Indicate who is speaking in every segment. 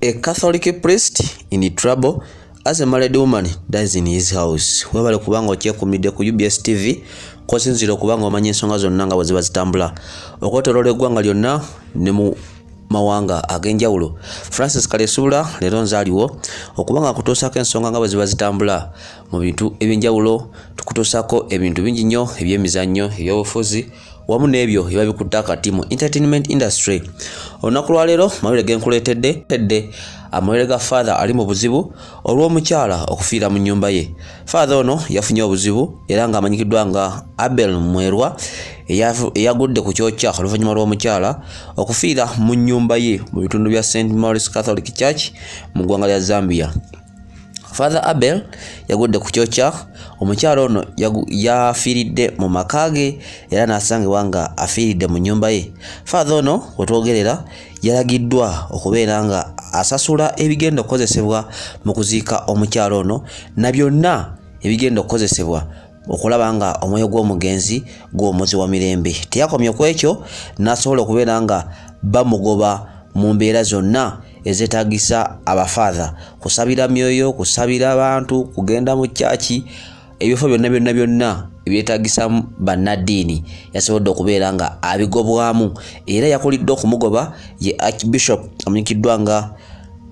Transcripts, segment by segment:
Speaker 1: a catholic priest in trouble as a married woman dies in his house webale kubanga okyekumidde ku ubs tv kosinzira okubanga omanya ensonga zonna nga bweziba zitambula okwetoloola eggwanga lyonna ne mu mawanga ag'enjawulo francis kalesuula leero nze aliwo okubanga akutuusako ensonga nga bweziba zitambula mu bintu eby'enjawulo tukutuusako ebintu bingi nnyo eby'emizannyo ebyobufuzi wamu n'ebyo ebabikutta akati mu entertainment industry olunaku lwaleero amawulire genkuleeteddetedde amawulire ga faatha ali mu buzibu olw'omukyala okufiira mu nnyumba ye faatha ono yafunye obuzibu era ng'amanyikiddwa nga abel mwerwa eyagudde ku kyokya oluvannyuma lw'omukyala okufiira mu nnyumba ye mu bitundu bya st maurice catholic church mu ggwanga lya zambia faatha abel yagudde ku kyokya omukyalo ono yafiiridde mu makage era nasangibwa nga afiiridde mu nyumba ye faatha ono wetwogerera yalagiddwa okubeera nga asasula ebigenda okukozesebwa mu kuziika omukyalo ono na byonna ebigenda okukozesebwa okulaba nga omwoyo gw'omugenzi gw'omuzi wa mirembe teyakomye ku ekyo nasobola okubeera nga bamugoba mu mbeera zonna ezeetagisa abafaatha kusabira myoyo kusabira abantu kugenda mu kyaki ebifo byonna byonna byonna ebyetagisamu bannaddiini yasobodde okubeera nga abigobwamu era yakulidde okumugoba ye archbishop amunyikiddwa nga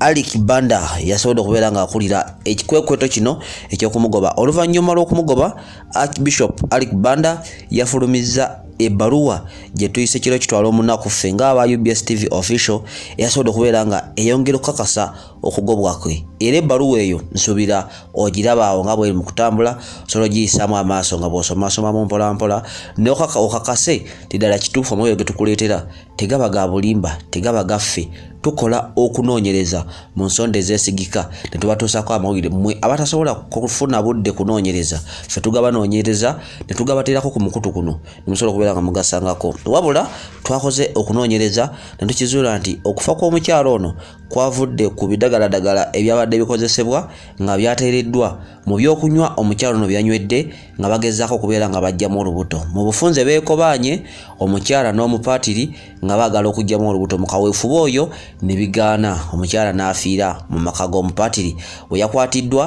Speaker 1: alik banda yasobodde okubeera nga akulira ekikwekweto kino ekyokumugoba oluvannyuma lw'okumugoba archbishop alik banda yafulumizza ebbaluwa gyetuyise kiro kitwala omunaku ffe ngaaba ubs tv official eyasobodde okubeera nga eyongera okukakasa okugobwa kwe era ebbaluwa eyo nsuubira ogiraba awo nga bweri mu kutambula osobola ogiyisaamu amaaso nga bw'osomasomamu mpolampola naye okakase tiddala kituufu omwoyo ge tukuleetera tegaba ga bulimba tegaba gaffe tukola okunoonyereza mu nsonda ezeesigika netubatuusako amawulire mmwe abatasobola kufuna budde kunoonyereza ffe tugabanoonyereza netugabateerako ku mukutu kuno nemusobola okubeera nga mugasangako wabula twakoze okunoonyereza netukizuula nti okufa kw'omukyalo ono kwavudde ku bida ebyagaladagala ebyabadde bikozesebwa nga byateereddwa mu byokunywa omukyalo no byanywedde nga bagezaako okubeera nga bagjamu olubuto mu bufunze beekobaanye omukyala n'omupaatiri nga baagala okugjamu olubuto mu kaweefuba oyo ne bigaana omukyala n'afiira mu maka g'omupaatiri we yakwatiddwa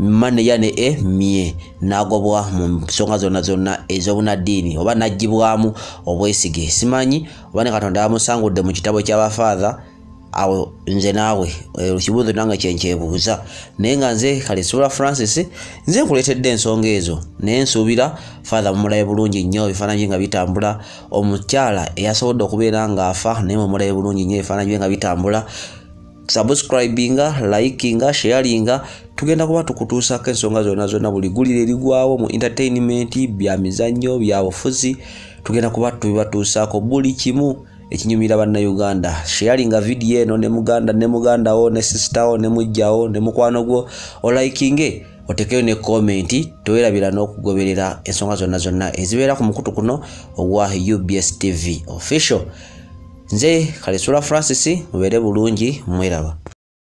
Speaker 1: maneya ne e mie nagobwa mu nsonga zonna zonna ez'obunaddiini oba naggibwamu obwesige simanyi oba ne katonda bamusangudde mu kitabo ky'abafaatha awo nze naawe ekibunzo eh, nanga kyenkyebuuza naye nga nze kale sibula francis nze nkuleetedde ensonga ezo naye nsuubira fatha mumulabe bulungi nnyo ebifaananyi nga bitambula omukyala eyasobodde okubeera ngaafa naye mumulabe bulungi nnyo ebifaananyi nga bitambula subscribinga likinga sharinga tugenda kuba tukutuusako ensonga zonna zonna buli gulira erigwawo mu entertainment bya mizannyo bya bufuzi tugenda kuba tubibatuusako buli kimu ekinyumira bannayuganda sheyalinga vidiyo eno ne muganda ne mugandawo ne sisitawo ne mujjawo ne mukwano gwo olikinge otekeyo ne komenti towerabira n'okugoberera ensonga zonna zonna ezibeera ku mukutu kuno ogwa ubs tv official nze kalesula francis mubeere bulungi mweraba